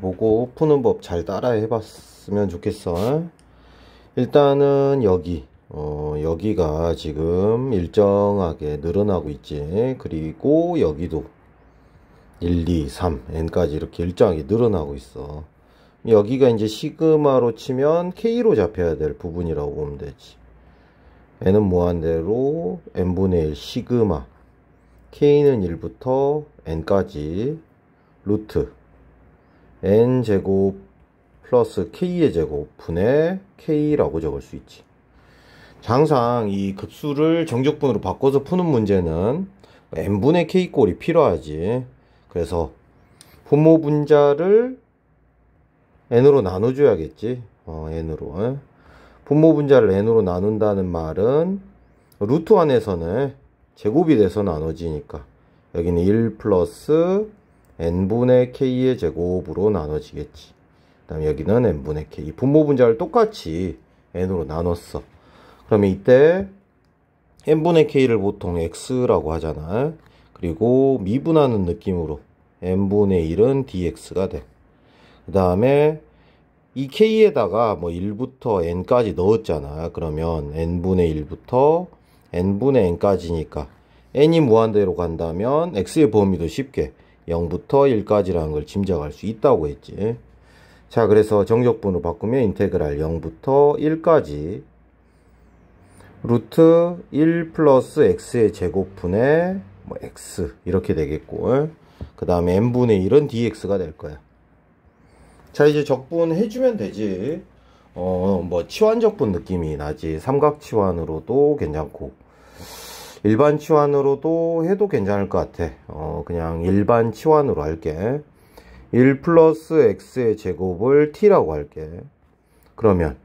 보고 푸는 법 잘 따라 해봤으면 좋겠어 일단은 여기 어, 여기가 지금 일정하게 늘어나고 있지 그리고 여기도 1 2 3 n까지 이렇게 일정하게 늘어나고 있어 여기가 이제 시그마로 치면 k로 잡혀야 될 부분이라고 보면 되지 n은 무한대로 n분의 1 시그마 k는 1부터 n까지 루트 n제곱 플러스 k의 제곱 분의 k라고 적을 수 있지. 항상 이 급수를 정적분으로 바꿔서 푸는 문제는 n분의 k꼴이 필요하지. 그래서 분모 분자를 n으로 나눠줘야겠지. 어, n으로. 분모 분자를 n으로 나눈다는 말은 루트 안에서는 제곱이 돼서 나눠지니까 여기는 1 플러스 n분의 k의 제곱으로 나눠지겠지. 그 다음 여기는 n분의 k. 분모 분자를 똑같이 n으로 나눴어. 그러면 이때 n분의 k를 보통 x라고 하잖아. 그리고 미분하는 느낌으로 n분의 1은 dx가 돼. 그 다음에 이 k에다가 뭐 1부터 n까지 넣었잖아. 그러면 n분의 1부터 n분의 n까지니까 n이 무한대로 간다면 x의 범위도 쉽게 0부터 1까지라는 걸 짐작할 수 있다고 했지. 자, 그래서 정적분을 바꾸면 인테그랄 0부터 1까지 루트 1 플러스 x의 제곱분의 뭐 x 이렇게 되겠고 그 다음에 n분의 1은 dx가 될 거야. 자, 이제 적분 해주면 되지. 어, 뭐 치환적분 느낌이 나지. 삼각치환으로도 괜찮고. 일반 치환으로도 해도 괜찮을 것 같아 어 그냥 일반 치환으로 할게 1 플러스 x의 제곱을 t라고 할게 그러면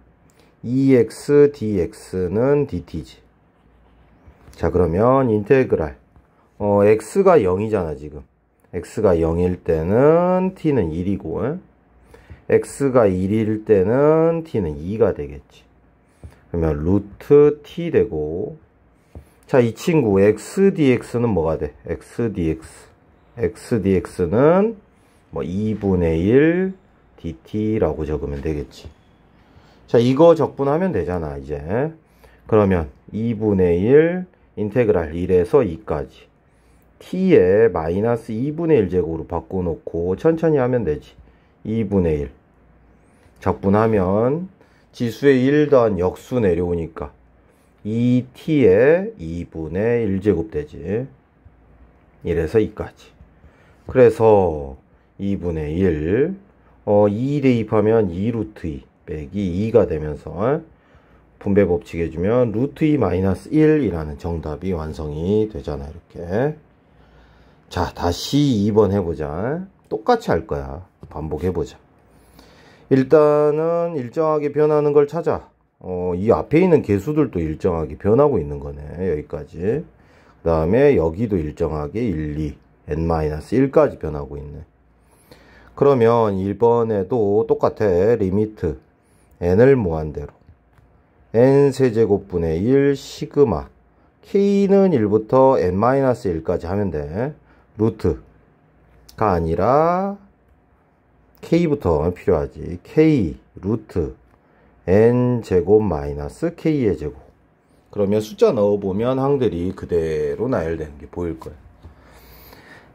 2x e dx는 dt지 자 그러면 인테그랄 어 x가 0이잖아 지금 x가 0일 때는 t는 1이고 에? x가 1일 때는 t는 2가 되겠지 그러면 루트 t 되고 자, 이 친구 xdx는 뭐가 돼? xdx. xdx는 뭐 2분의 1 dt라고 적으면 되겠지. 자, 이거 적분하면 되잖아, 이제. 그러면 2분의 1 인테그랄 1에서 2까지. t에 마이너스 2분의 1제곱으로 바꿔놓고 천천히 하면 되지. 2분의 1. 적분하면 지수의 1 더한 역수 내려오니까 2t의 2분의 1제곱 되지. 1에서 2까지. 그래서 2분의 1, 어, 2 대입하면 2 루트 2 빼기 2가 되면서 분배 법칙 해주면 루트 2 마이너스 1이라는 정답이 완성이 되잖아 이렇게 자 다시 2번 해보자 똑같이 할 거야 반복해보자 일단은 일정하게 변하는 걸 찾아 어, 이 앞에 있는 개수들도 일정하게 변하고 있는 거네. 여기까지. 그 다음에 여기도 일정하게 1, 2, n-1까지 변하고 있네. 그러면 1번에도 똑같아. 리미트 n을 무한대로. n 세제곱분의 1 시그마 k는 1부터 n-1까지 하면 돼. 루트가 아니라 k부터 필요하지. k 루트 n제곱 마이너스 k의 제곱 그러면 숫자 넣어보면 항들이 그대로 나열되는 게 보일 거예요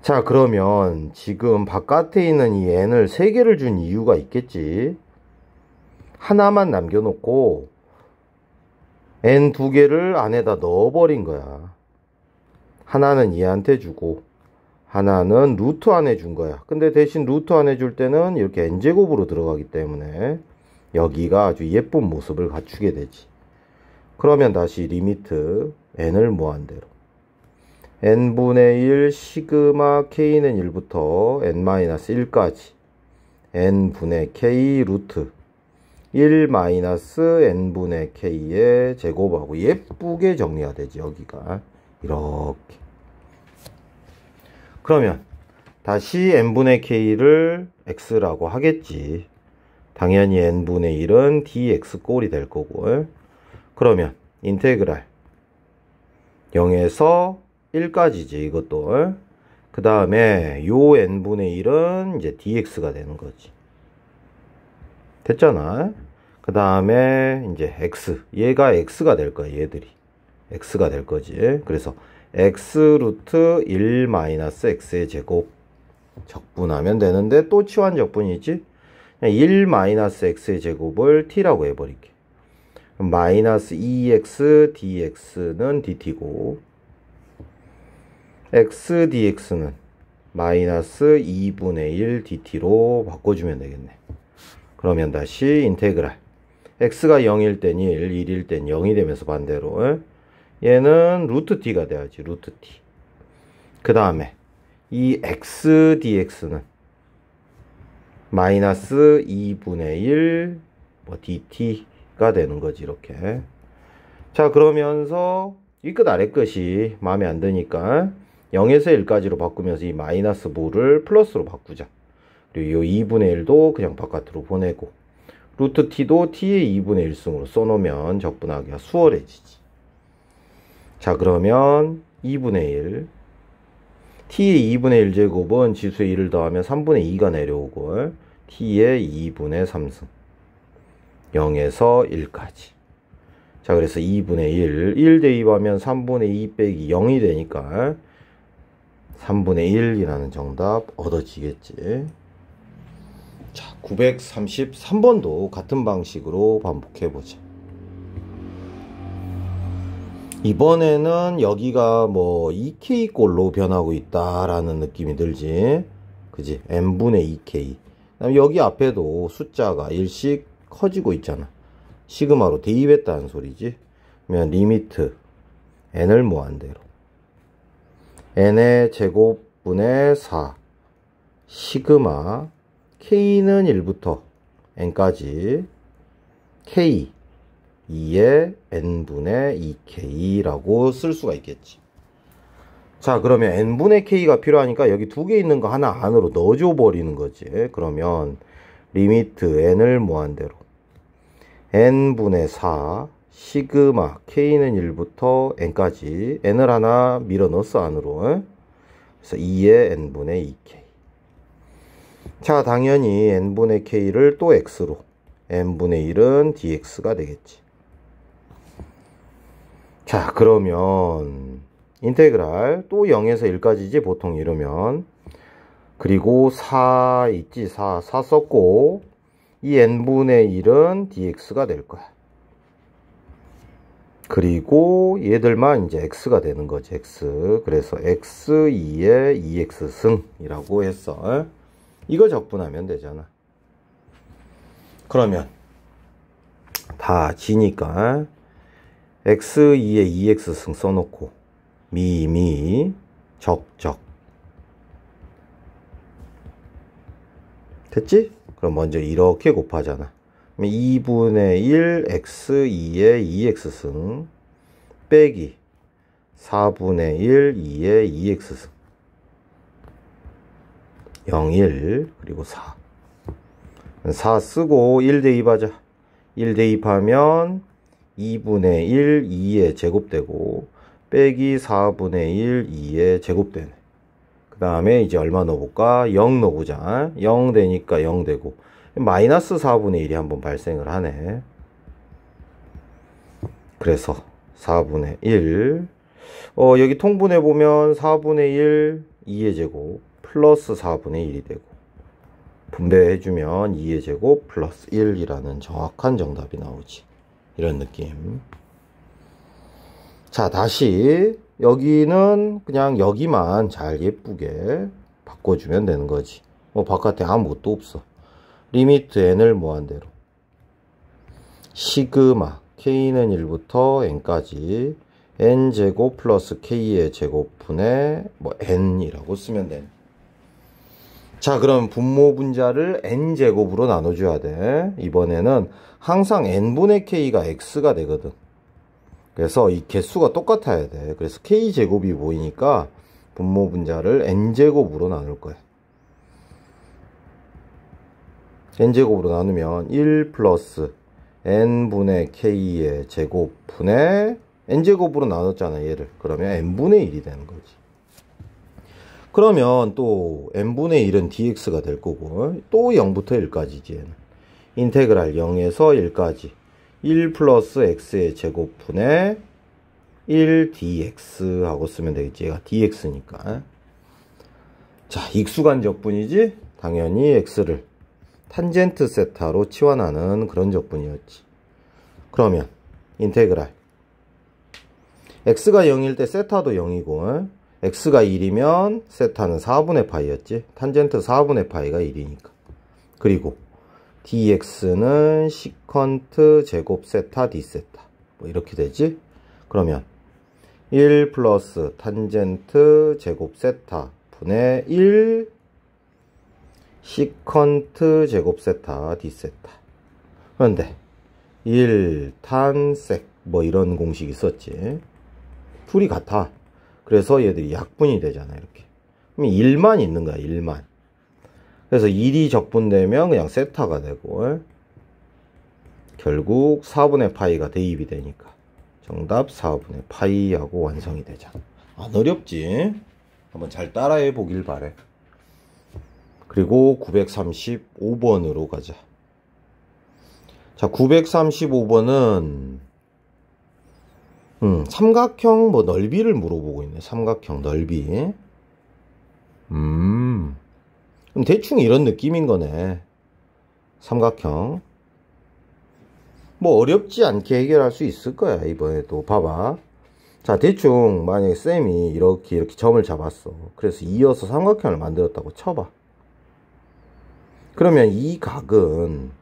자 그러면 지금 바깥에 있는 이 n을 3개를 준 이유가 있겠지 하나만 남겨놓고 n 두 개를 안에다 넣어버린 거야 하나는 얘한테 주고 하나는 루트 안에 준 거야 근데 대신 루트 안에 줄 때는 이렇게 n제곱으로 들어가기 때문에 여기가 아주 예쁜 모습을 갖추게 되지. 그러면 다시 리미트 n을 무한대로 n분의 1 시그마 k는 1부터 n-1까지 n분의 k 루트 1마 n분의 k 에 제곱하고 예쁘게 정리가 되지 여기가 이렇게 그러면 다시 n분의 k를 x라고 하겠지 당연히 n분의 1은 dx꼴이 될 거고 그러면 인테그랄 0에서 1까지지 이것도 그 다음에 요 n분의 1은 이제 dx가 되는 거지 됐잖아 그 다음에 이제 x 얘가 x가 될 거야 얘들이 x가 될 거지 그래서 x 루트 1 마이너스 x의 제곱 적분하면 되는데 또 치환 적분이지 1-x의 제곱을 t라고 해버릴게. 마이너스 2x dx는 dt고 x dx는 마이너스 2분의 1 dt로 바꿔주면 되겠네. 그러면 다시 인테그랄 x가 0일 땐 1, 1일 땐 0이 되면서 반대로 얘는 루트 t가 돼야지 루트 t 그 다음에 이 x dx는 마이너스 2분의 1뭐 dt가 되는 거지 이렇게 자 그러면서 이 끝 아래 끝이 마음에 안 드니까 0에서 1까지로 바꾸면서 이 마이너스 모를 플러스로 바꾸자 그리고 이 2분의 1도 그냥 바깥으로 보내고 루트 t도 t의 2분의 1승으로 써놓으면 적분하기가 수월해지지 자 그러면 2분의 1 t의 2분의 1제곱은 지수의 1을 더하면 3분의 2가 내려오고 t의 2분의 3승 0에서 1까지 자 그래서 2분의 1 1 대입하면 3분의 2 빼기 0이 되니까 3분의 1이라는 정답 얻어지겠지 자 933번도 같은 방식으로 반복해보자 이번에는 여기가 뭐 2K꼴로 e 변하고 있다라는 느낌이 들지 그지 m 분의 2K e 여기 앞에도 숫자가 일씩 커지고 있잖아 시그마로 대입했다는 소리지 그러면 리미트 N을 모한대로 N의 제곱분의 4 시그마 K는 1부터 N까지 K 2의 n분의 2k라고 쓸 수가 있겠지. 자 그러면 n분의 k가 필요하니까 여기 두 개 있는 거 하나 안으로 넣어줘 버리는 거지. 그러면 리미트 n을 무한대로 n분의 4 시그마 k는 1부터 n까지 n을 하나 밀어 넣었어 안으로 그래서 2의 n분의 2k 자 당연히 n분의 k를 또 x로 n분의 1은 dx가 되겠지 자, 그러면 인테그랄 또 0에서 1까지지 보통 이러면 그리고 4 있지 4, 4 썼고 이 n분의 1은 dx가 될 거야. 그리고 얘들만 이제 x가 되는 거지 x 그래서 x2의 2x e 승이라고 했어 이거 적분하면 되잖아 그러면 다 지니까 x2에 2x승 e 써놓고 미, 미, 적, 적 됐지? 그럼 먼저 이렇게 곱하잖아 2분의 1 x2에 2x승 e 빼기 4분의 1 2에 2x승 e 0, 1 그리고 4 4 쓰고 1 대입하자 1 대입하면 2분의 1, 2에 제곱되고 빼기 4분의 1, 2에 제곱되네. 그 다음에 이제 얼마 넣어볼까? 0 넣어보자. 0 되니까 0 되고 마이너스 4분의 1이 한번 발생을 하네. 그래서 4분의 1 어, 여기 통분해 보면 4분의 1 2의 제곱 플러스 4분의 1이 되고 분배해 주면 2의 제곱 플러스 1이라는 정확한 정답이 나오지. 이런 느낌. 자, 다시 여기는 그냥 여기만 잘 예쁘게 바꿔주면 되는 거지. 어, 바깥에 아무것도 없어. 리미트 n을 무한 대로. 시그마 k는 1부터 n까지 n제곱 플러스 k의 제곱분의 뭐 n이라고 쓰면 되는 자 그럼 분모 분자를 n제곱으로 나눠줘야 돼 이번에는 항상 n분의 k가 x가 되거든 그래서 이 개수가 똑같아야 돼 그래서 k제곱이 보이니까 분모 분자를 n제곱으로 나눌 거야 n제곱으로 나누면 1 플러스 n분의 k의 제곱분의 n제곱으로 나눴잖아 얘를 그러면 n분의 1이 되는 거지 그러면 또 n분의 1은 dx가 될 거고 또 0부터 1까지지 얘는 인테그랄 0에서 1까지 1 플러스 x의 제곱분의 1dx 하고 쓰면 되겠지. 얘가 dx니까. 자, 익수간 적분이지? 당연히 x를 탄젠트 세타로 치환하는 그런 적분이었지. 그러면 인테그랄 x가 0일 때 세타도 0이고 x가 1이면 세타는 4분의 파이였지. 탄젠트 4분의 파이가 1이니까. 그리고 dx는 시컨트 제곱 세타 디 세타 뭐 이렇게 되지 그러면 1 플러스 탄젠트 제곱 세타 분의 1 시컨트 제곱 세타 디 세타 그런데 1 탄색 뭐 이런 공식 이 있었지 풀이 같아 그래서 얘들이 약분이 되잖아 이렇게 그럼 1만 있는 거야 1만 그래서 1이 적분되면 그냥 세타가 되고 결국 4분의 파이가 대입이 되니까 정답 4분의 파이하고 완성이 되잖아 안 어렵지 한번 잘 따라해 보길 바래 그리고 935번으로 가자 자 935번은 음, 삼각형 뭐 넓이를 물어보고 있네 삼각형 넓이 음 그럼 대충 이런 느낌인 거네. 삼각형. 뭐 어렵지 않게 해결할 수 있을 거야 이번에도 봐봐 자 대충 만약에 쌤이 이렇게 이렇게 점을 잡았어 그래서 이어서 삼각형을 만들었다고 쳐봐 그러면 이 각은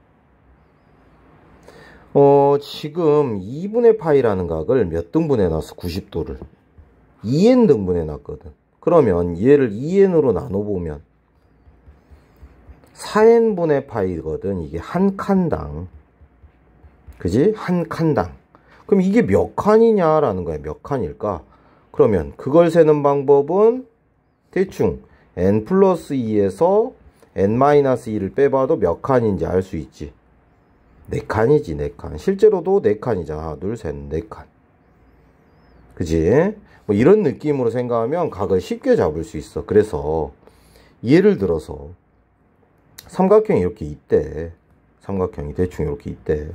어 지금 2분의 파이라는 각을 몇등분에 놨어 90도를 2n 등분에 놨거든 그러면 얘를 2n으로 나눠보면 4 n 분의 파이거든 이게 한 칸당 그지? 한 칸당 그럼 이게 몇 칸이냐라는 거야 몇 칸일까? 그러면 그걸 세는 방법은 대충 n 플러스 2에서 n 마이너스 2를 빼봐도 몇 칸인지 알 수 있지 4칸이지 4칸 실제로도 4칸이잖아 하나 둘셋 4칸 그지? 뭐 이런 느낌으로 생각하면 각을 쉽게 잡을 수 있어 그래서 예를 들어서 삼각형이 이렇게 있대. 삼각형이 대충 이렇게 있대.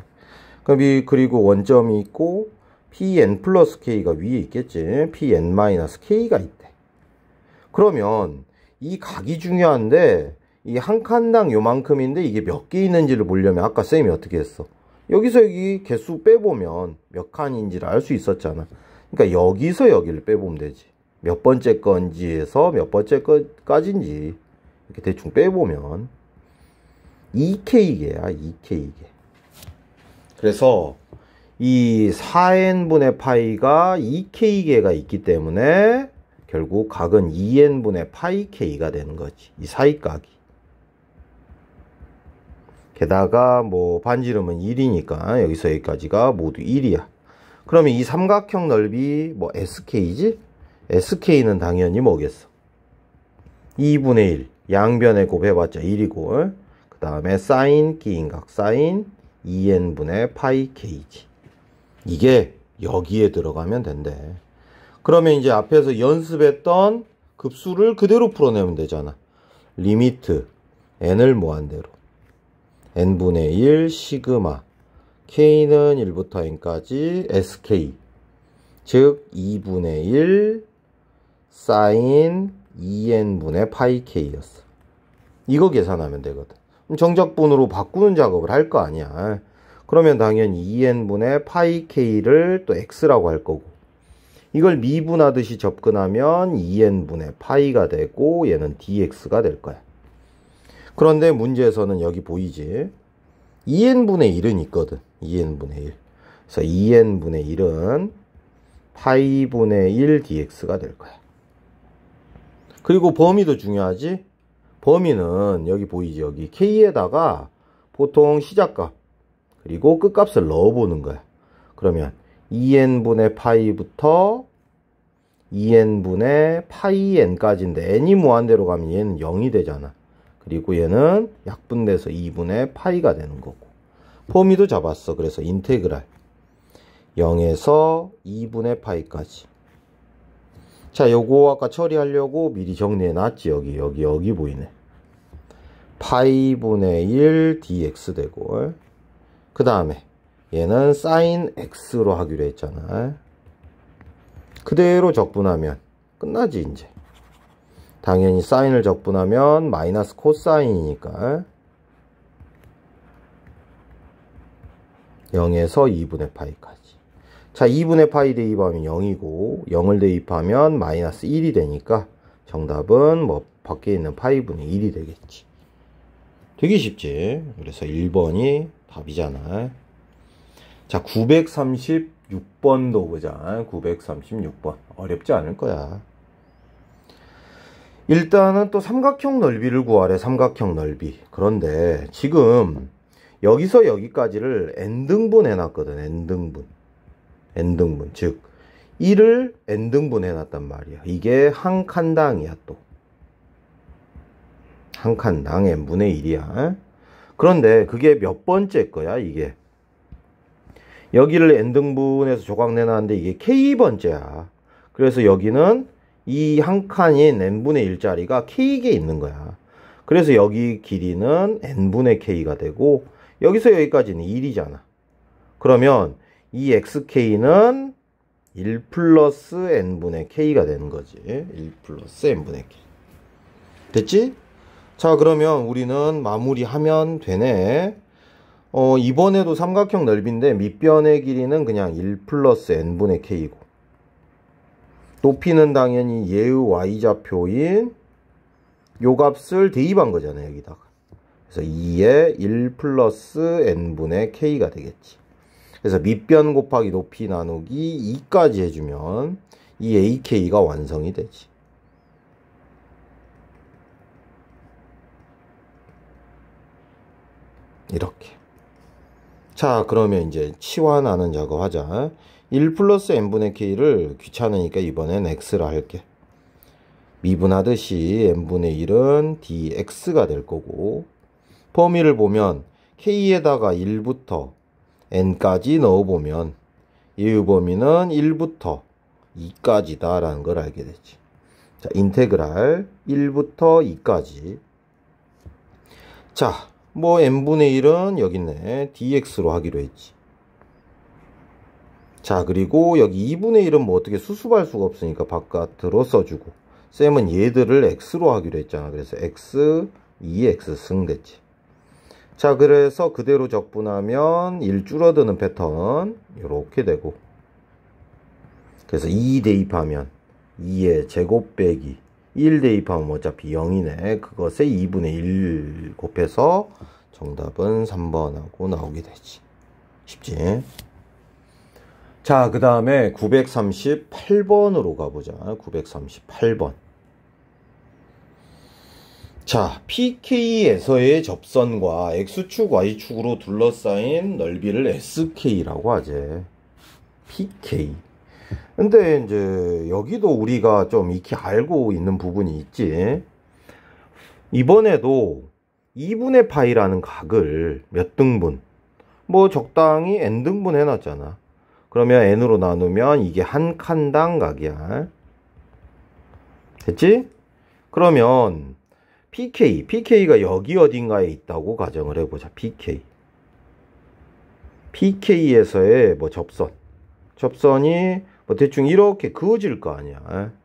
그리고 원점이 있고 pn 플러스 k가 위에 있겠지. pn 마이너스 k가 있대. 그러면 이 각이 중요한데 이 한 칸당 요만큼인데 이게 몇 개 있는지를 보려면 아까 쌤이 어떻게 했어? 여기서 여기 개수 빼보면 몇 칸인지를 알 수 있었잖아. 그러니까 여기서 여기를 빼보면 되지. 몇 번째 건지에서 몇 번째 것까지인지 이렇게 대충 빼보면 2K계야, 2K계. 그래서 이 4n분의 파이가 2K계가 있기 때문에 결국 각은 2n분의 파이 K가 되는 거지. 이 사이각이. 게다가 뭐 반지름은 1이니까 여기서 여기까지가 모두 1이야. 그러면 이 삼각형 넓이 뭐 SK지? SK는 당연히 뭐겠어? 2분의 1. 양변의 곱해봤자 1이고 그 다음에 사인 끼인각 사인 2n분의 파이 kg 이게 여기에 들어가면 된대 그러면 이제 앞에서 연습했던 급수를 그대로 풀어내면 되잖아 리미트 n을 모한대로 n분의 1 시그마 k는 1부터 n까지 sk 즉 2분의 1 사인 2n분의 파이 k였어 이거 계산하면 되거든 정적분으로 바꾸는 작업을 할 거 아니야. 그러면 당연히 2n분의 e 파이 k를 또 x라고 할 거고 이걸 미분하듯이 접근하면 2n분의 e 파이가 되고 얘는 dx가 될 거야. 그런데 문제에서는 여기 보이지? 2n분의 e 1은 있거든. 2n분의 1. 그래서 2n분의 1은 파이분의 1 dx가 될 거야. 그리고 범위도 중요하지? 범위는 여기 보이죠? 여기 K에다가 보통 시작값 그리고 끝값을 넣어보는 거야. 그러면 2n분의 e 파이부터 2n분의 e 파이 n까지인데 n이 무한대로 가면 얘는 0이 되잖아. 그리고 얘는 약분돼서 2분의 e 파이가 되는 거고. 범위도 잡았어. 그래서 인테그랄 0에서 2분의 파이까지. 자 요거 아까 처리하려고 미리 정리해 놨지 여기 여기 여기 보이네 파이분의 1 dx 되고 그 다음에 얘는 사인 x로 하기로 했잖아 그대로 적분하면 끝나지 이제 당연히 사인을 적분하면 마이너스 코사인이니까 0에서 2분의 파이까지 자, 2분의 파이 대입하면 0이고 0을 대입하면 마이너스 1이 되니까 정답은 뭐 밖에 있는 파이분의 1이 되겠지. 되게 쉽지. 그래서 1번이 답이잖아. 자, 936번도 보자. 936번. 어렵지 않을 거야. 일단은 또 삼각형 넓이를 구하래. 삼각형 넓이. 그런데 지금 여기서 여기까지를 n등분 해놨거든. n등분. n등분. 즉, 1을 n등분 해놨단 말이야. 이게 한 칸당이야, 또. 한 칸당 n분의 1이야. 그런데 그게 몇 번째 거야, 이게? 여기를 n등분해서 조각 내놨는데 이게 k번째야. 그래서 여기는 이 한 칸인 n분의 1짜리가 k 에 있는 거야. 그래서 여기 길이는 n분의 k가 되고 여기서 여기까지는 1이잖아. 그러면 이 xk는 1 플러스 n분의 k가 되는 거지. 1 플러스 n분의 k. 됐지? 자, 그러면 우리는 마무리하면 되네. 어, 이번에도 삼각형 넓이인데 밑변의 길이는 그냥 1 플러스 n분의 k이고 높이는 당연히 예의 y좌표인 요 값을 대입한 거잖아요, 여기다가. 그래서 2에1 플러스 n분의 k가 되겠지. 그래서 밑변 곱하기 높이 나누기 2까지 해주면 이 AK가 완성이 되지. 이렇게. 자 그러면 이제 치환하는 작업하자. 1 플러스 n분의 k를 귀찮으니까 이번엔 x라 할게. 미분하듯이 n분의 1은 dx가 될 거고 범위를 보면 k에다가 1부터 n까지 넣어보면 예유 범위는 1부터 2까지다 라는 걸 알게 되지. 자, 인테그랄 1부터 2까지. 자, 뭐 n분의 1은 여기 있네. dx로 하기로 했지. 자, 그리고 여기 2분의 1은 뭐 어떻게 수습할 수가 없으니까 바깥으로 써주고 쌤은 얘들을 x로 하기로 했잖아. 그래서 x, 2x e 승 됐지. 자 그래서 그대로 적분하면 1 줄어드는 패턴 이렇게 되고 그래서 2 대입하면 2의 제곱 빼기 1 대입하면 어차피 0이네 그것에 2분의 1 곱해서 정답은 3번하고 나오게 되지 쉽지 자그 다음에 938번으로 가보자 938번 자, PK에서의 접선과 X축, Y축으로 둘러싸인 넓이를 SK라고 하지. PK. 근데 이제 여기도 우리가 좀 익히 알고 있는 부분이 있지. 이번에도 2분의 파이라는 각을 몇 등분, 뭐 적당히 n등분 해놨잖아. 그러면 n으로 나누면 이게 한 칸당 각이야. 됐지? 그러면 PK, PK가 여기 어딘가에 있다고 가정을 해보자. PK. PK에서의 뭐 접선. 접선이 뭐 대충 이렇게 그어질 거 아니야. 에?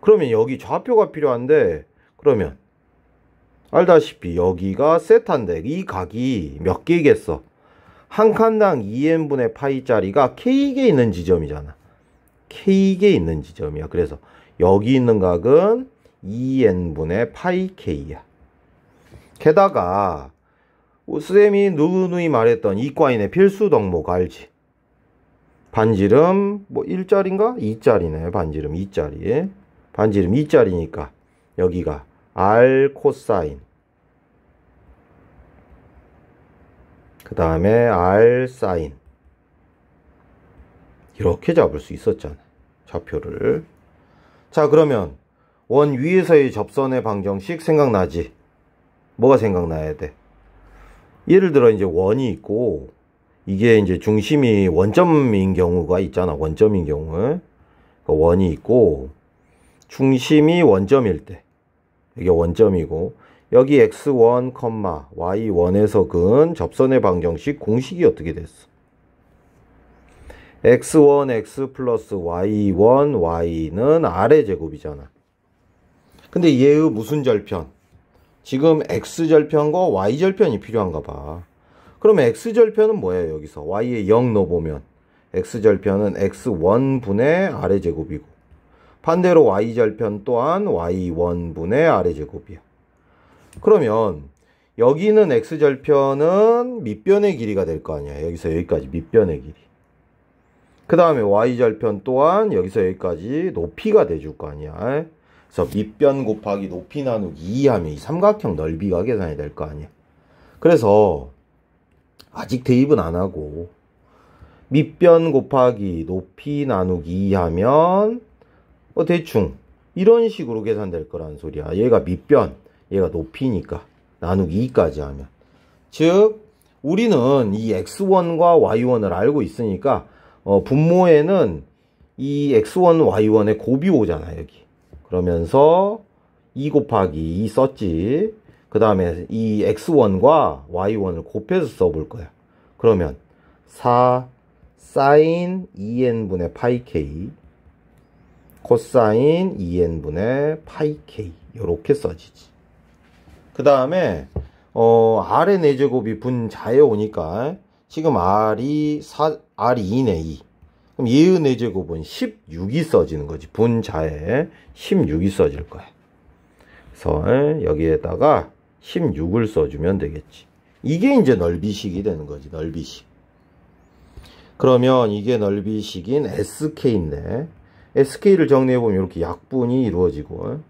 그러면 여기 좌표가 필요한데, 그러면 알다시피 여기가 세타인데 이 각이 몇 개겠어? 한 칸당 2n분의 파이짜리가 k개 있는 지점이잖아. k개 있는 지점이야. 그래서 여기 있는 각은 2n분의 파이 k야. 게다가 쌤이 누누이 말했던 이과인의 필수 덕목 알지? 반지름 뭐 1짜리인가? 2짜리네 반지름 2짜리 반지름 2짜리니까 여기가 R 코사인 그 다음에 R 사인 이렇게 잡을 수 있었잖아 좌표를 자 그러면 원 위에서의 접선의 방정식 생각나지? 뭐가 생각나야 돼? 예를 들어 이제 원이 있고 이게 이제 중심이 원점인 경우가 있잖아. 원점인 경우에. 그러니까 원이 있고 중심이 원점일 때. 이게 원점이고 여기 x1, y1에서 근 접선의 방정식 공식이 어떻게 됐어? x1, x 플러스 y1, y는 아래 제곱이잖아. 근데 얘의 무슨 절편? 지금 x절편과 y절편이 필요한가 봐. 그러면 x절편은 뭐예요, 여기서? y에 0 넣어보면. x절편은 x1분의 아래제곱이고. 반대로 y절편 또한 y1분의 아래제곱이야. 그러면 여기 있는 x절편은 밑변의 길이가 될 거 아니야. 여기서 여기까지 밑변의 길이. 그 다음에 y절편 또한 여기서 여기까지 높이가 돼 줄 거 아니야. 그래서 밑변 곱하기 높이 나누기 2 하면 이 삼각형 넓이가 계산이 될 거 아니야. 그래서 아직 대입은 안 하고 밑변 곱하기 높이 나누기 2 하면 뭐 대충 이런 식으로 계산될 거라는 소리야. 얘가 밑변, 얘가 높이니까 나누기 2까지 하면 즉 우리는 이 x1과 y1을 알고 있으니까 어, 분모에는 이 x1, y1의 곱이 오잖아 여기 그러면서 2 e 곱하기 2 e 썼지. 그 다음에 이 x1과 y1을 곱해서 써볼 거야. 그러면 4 사인 2n분의 e 파이 k 코사인 2n분의 파이 k 이렇게 써지지. 그 다음에 어, r의 4제곱이 분자에 오니까 지금 r이 4, r 2네 2. 그럼 예의 내제곱은 16이 써지는 거지. 분자에 16이 써질 거야. 그래서 여기에다가 16을 써주면 되겠지. 이게 이제 넓이식이 되는 거지. 넓이식. 그러면 이게 넓이식인 SK인데 SK를 정리해보면 이렇게 약분이 이루어지고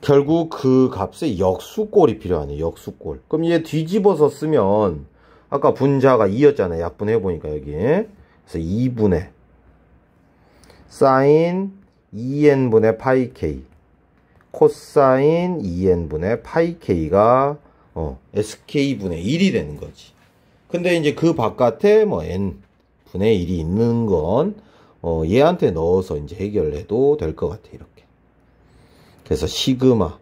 결국 그 값의 역수꼴이 필요하네. 역수꼴. 그럼 얘 뒤집어서 쓰면 아까 분자가 2였잖아요. 약분해 보니까 여기. 그래서 2분의 사인 2n분의 파이 k 코사인 2n분의 파이 k가 어, sk분의 1이 되는 거지. 근데 이제 그 바깥에 뭐 n분의 1이 있는 건 어, 얘한테 넣어서 이제 해결해도 될 것 같아 이렇게. 그래서 시그마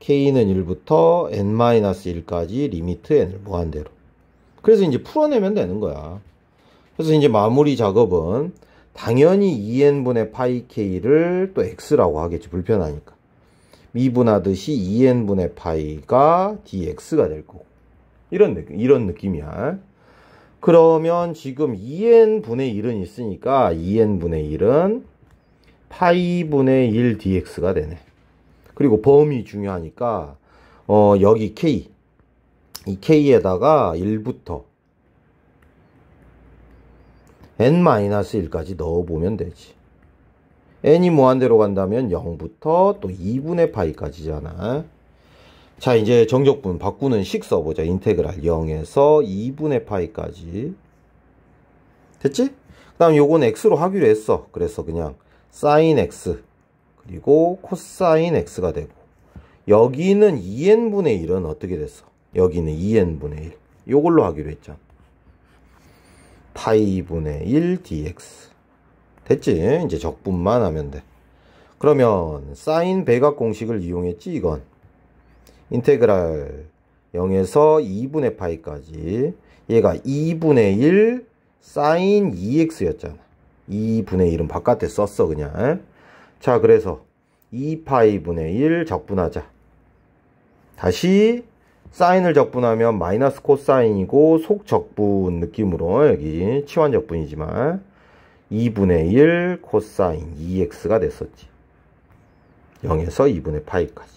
k는 1부터 n-1까지 리미트 n을 무한대로 그래서 이제 풀어내면 되는 거야. 그래서 이제 마무리 작업은 당연히 2n분의 파이 k를 또 x라고 하겠지 불편하니까 미분하듯이 2n분의 파이가 dx가 될 거고 이런 느낌, 이런 느낌이야 그러면 지금 2n분의 1은 있으니까 2n분의 1은 파이분의 1 dx가 되네 그리고 범위 중요하니까 어 여기 k 이 k에다가 1부터 n-1까지 넣어보면 되지. n이 무한대로 간다면 0부터 또 2분의 파이까지잖아. 자 이제 정적분 바꾸는 식 써보자. 인테그랄 0에서 2분의 파이까지. 됐지? 그 다음 요건 x로 하기로 했어. 그래서 그냥 sin x 그리고 cos x가 되고 여기는 2n분의 e 1은 어떻게 됐어? 여기는 2n분의 1 요걸로 하기로 했죠 파이 분의1 dx 됐지? 이제 적분만 하면 돼 그러면 사인 배각 공식을 이용했지 이건 인테그랄 0에서 2분의 파이까지 얘가 2분의 1 사인 2x였잖아 e 2분의 1은 바깥에 썼어 그냥 자 그래서 2파이분의 1 적분하자 다시 사인을 적분하면 마이너스 코사인이고 속 적분 느낌으로 여기 치환 적분이지만 2분의 1 코사인 2x가 됐었지. 0에서 2분의 파이까지.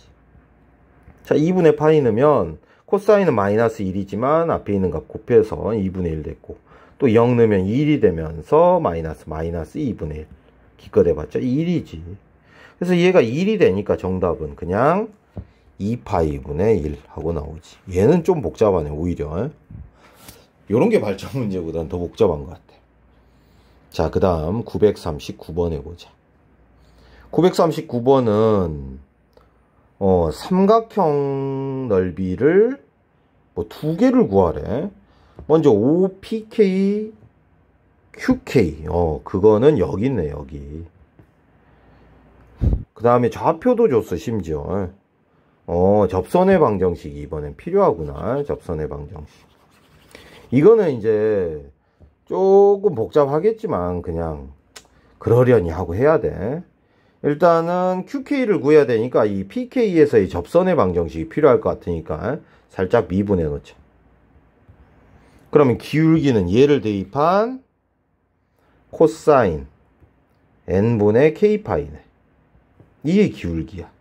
자, 2분의 파이 넣으면 코사인은 마이너스 1이지만 앞에 있는 값 곱해서 2분의 1 됐고 또 0 넣으면 1이 되면서 마이너스 마이너스 2분의 1 기껏 해봤죠 1이지. 그래서 얘가 1이 되니까 정답은 그냥 2파이분의 1 하고 나오지. 얘는 좀 복잡하네, 오히려. 이런 게 발전 문제보다는 더 복잡한 것 같아. 자, 그 다음 939번 해보자. 939번은 어, 삼각형 넓이를 뭐두 개를 구하래. 먼저 OPK, QK. 어, 그거는 여기 있네, 여기. 그 다음에 좌표도 줬어, 심지어. 어, 접선의 방정식이 이번엔 필요하구나. 접선의 방정식. 이거는 이제 조금 복잡하겠지만 그냥 그러려니 하고 해야 돼. 일단은 QK를 구해야 되니까 이 PK에서의 접선의 방정식이 필요할 것 같으니까 살짝 미분해 놓자. 그러면 기울기는 얘를 대입한 코사인 n분의 k파이네. 이게 기울기야.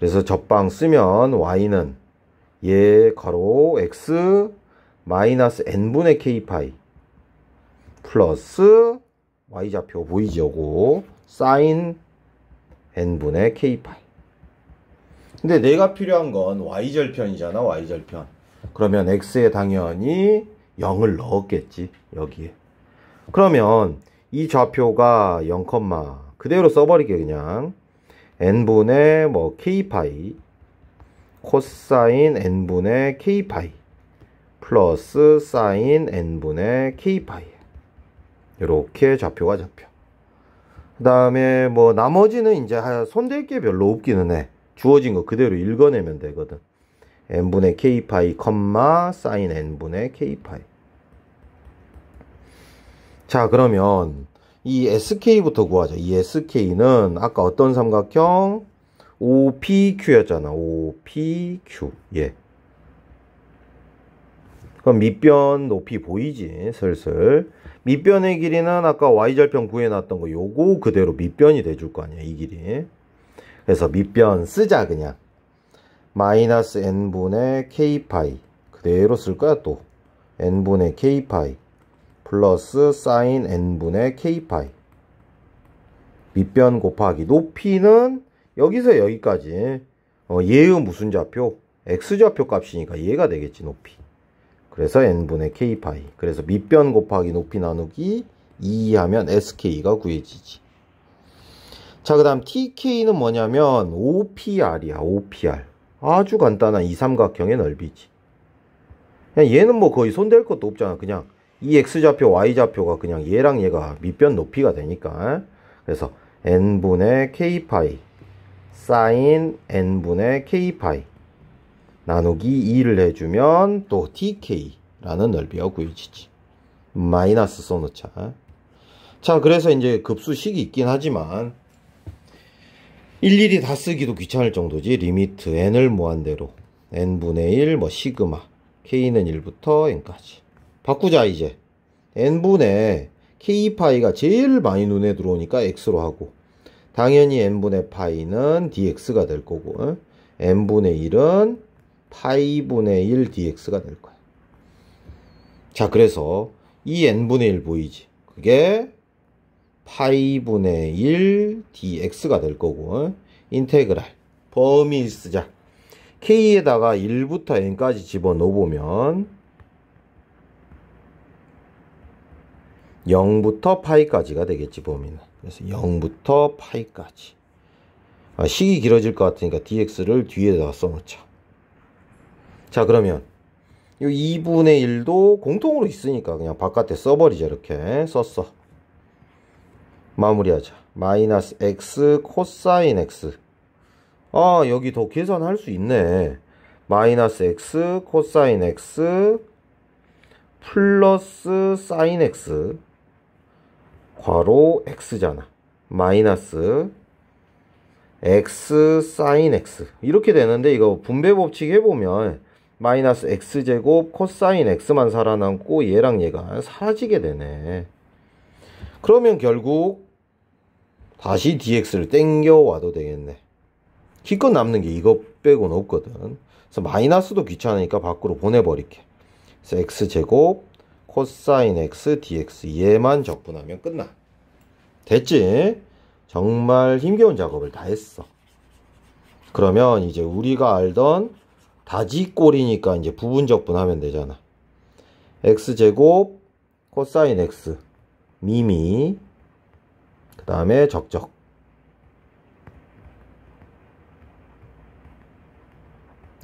그래서 접방 쓰면 y는 예 가로 x 마이너스 n분의 k파이 플러스 y좌표 보이죠? 고 사인 n분의 k파이 근데 내가 필요한 건 y절편이잖아 y절편 그러면 x에 당연히 0을 넣었겠지 여기에 그러면 이 좌표가 0, 그대로 써버리게 그냥 n분의 뭐 k파이 코사인 n분의 k파이 플러스 사인 n분의 k파이 이렇게 좌표가 잡혀 그 다음에 뭐 나머지는 이제 손댈 게 별로 없기는 해 주어진 거 그대로 읽어내면 되거든 n분의 k파이 컴마 사인 n분의 k파이 자 그러면 이 SK부터 구하자. 이 SK는 아까 어떤 삼각형? OPQ였잖아. OPQ. 예. 그럼 밑변 높이 보이지 슬슬 밑변의 길이는 아까 y절편 구해놨던 거 요거 그대로 밑변이 돼 줄 거 아니야 이 길이 그래서 밑변 쓰자 그냥 마이너스 n분의 k파이 그대로 쓸 거야 또 n분의 k파이 플러스 사인 n분의 k파이 밑변 곱하기 높이는 여기서 여기까지 어, 얘의 무슨 좌표? x좌표 값이니까 이해가 되겠지 높이 그래서 n분의 k파이 그래서 밑변 곱하기 높이 나누기 2 하면 sk가 구해지지 자그 다음 tk는 뭐냐면 opr이야 opr 아주 간단한 이 삼각형의 넓이지 얘는 뭐 거의 손댈 것도 없잖아 그냥 이 x좌표, y좌표가 그냥 얘랑 얘가 밑변 높이가 되니까 그래서 n분의 k파이 사인 n분의 k파이 나누기 2를 해주면 또 dk라는 넓이가 구해지지 마이너스 써놓자 자 그래서 이제 급수식이 있긴 하지만 일일이 다 쓰기도 귀찮을 정도지 리미트 n을 무한대로 n분의 1 뭐 시그마 k는 1부터 n까지 바꾸자 이제 n분의 k파이가 제일 많이 눈에 들어오니까 x로 하고 당연히 n분의 파이는 dx가 될 거고 n분의 1은 파이분의 1 dx가 될 거야 자 그래서 이 n분의 1 보이지 그게 파이분의 1 dx가 될 거고 인테그랄 범위 쓰자 k에다가 1부터 n까지 집어넣어보면 0부터 파이까지가 되겠지 범위는 그래서 0부터 파이까지 아, 식이 길어질 것 같으니까 dx를 뒤에다 써놓자 자 그러면 이 2분의 1도 공통으로 있으니까 그냥 바깥에 써버리자 이렇게 썼어 마무리하자 마이너스 x 코사인 x 아 여기 더 계산할 수 있네 마이너스 x 코사인 x 플러스 사인 x 괄호 x잖아. 마이너스 x 사인 x 이렇게 되는데 이거 분배 법칙 해보면 마이너스 x제곱 코사인 x만 살아남고 얘랑 얘가 사라지게 되네. 그러면 결국 다시 dx를 땡겨와도 되겠네. 기껏 남는 게 이거 빼곤 없거든. 그래서 마이너스도 귀찮으니까 밖으로 보내버릴게. 그래서 x제곱 코사인 x dx 얘만 적분하면 끝나. 됐지? 정말 힘겨운 작업을 다 했어. 그러면 이제 우리가 알던 다지꼴이니까 이제 부분 적분하면 되잖아. x제곱 코사인 x 미미 그 다음에 적적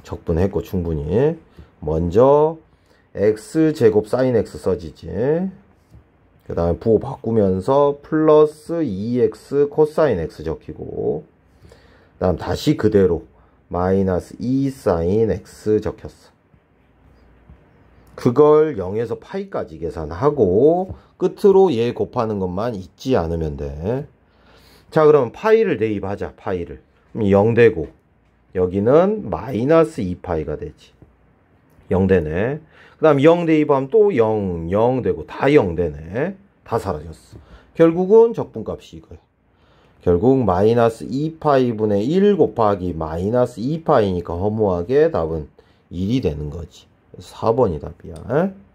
적분했고 충분히 먼저 x제곱 사인 x 써지지 그 다음에 부호 바꾸면서 플러스 2x 코사인 x 적히고 그 다음 다시 그대로 마이너스 2 사인 x 적혔어 그걸 0에서 파이까지 계산하고 끝으로 얘 곱하는 것만 잊지 않으면 돼자 그러면 파이를 대입하자 파이를 0 되고 여기는 마이너스 2파이가 되지 0 되네 그 다음 0 대입하면 또 0, 0 되고 다 0 되네. 다 사라졌어. 결국은 적분값이 이거예요 결국 마이너스 2파이분의 1 곱하기 마이너스 2파이니까 허무하게 답은 1이 되는 거지. 4번이 답이야.